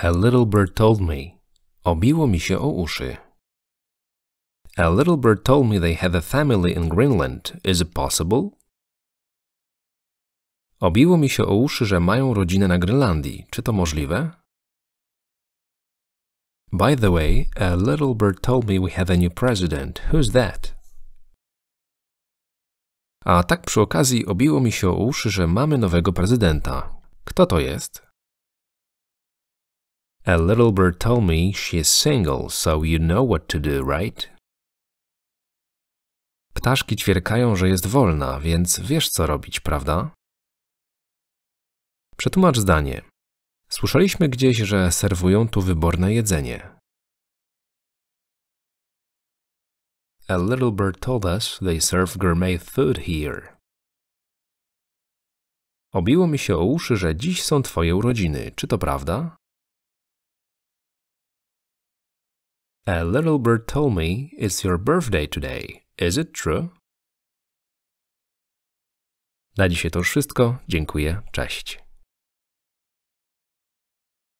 A little bird told me. Obiło mi się o uszy. A little bird told me they have a family in Greenland. Is it possible? Obiło mi się o uszy, że mają rodzinę na Grenlandii. Czy to możliwe? By the way, a little bird told me we have a new president. Who's that? A tak przy okazji obiło mi się o uszy, że mamy nowego prezydenta. Kto to jest? A little bird told me she's single, so you know what to do, right? Ptaszki ćwierkają, że jest wolna, więc wiesz co robić, prawda? Przetłumacz zdanie. Słyszeliśmy gdzieś, że serwują tu wyborne jedzenie. A little bird told us they serve gourmet food here. Obiło mi się o uszy, że dziś są twoje urodziny. Czy to prawda? A little bird told me it's your birthday today. Is it true? Na dzisiaj to już wszystko. Dziękuję. Cześć.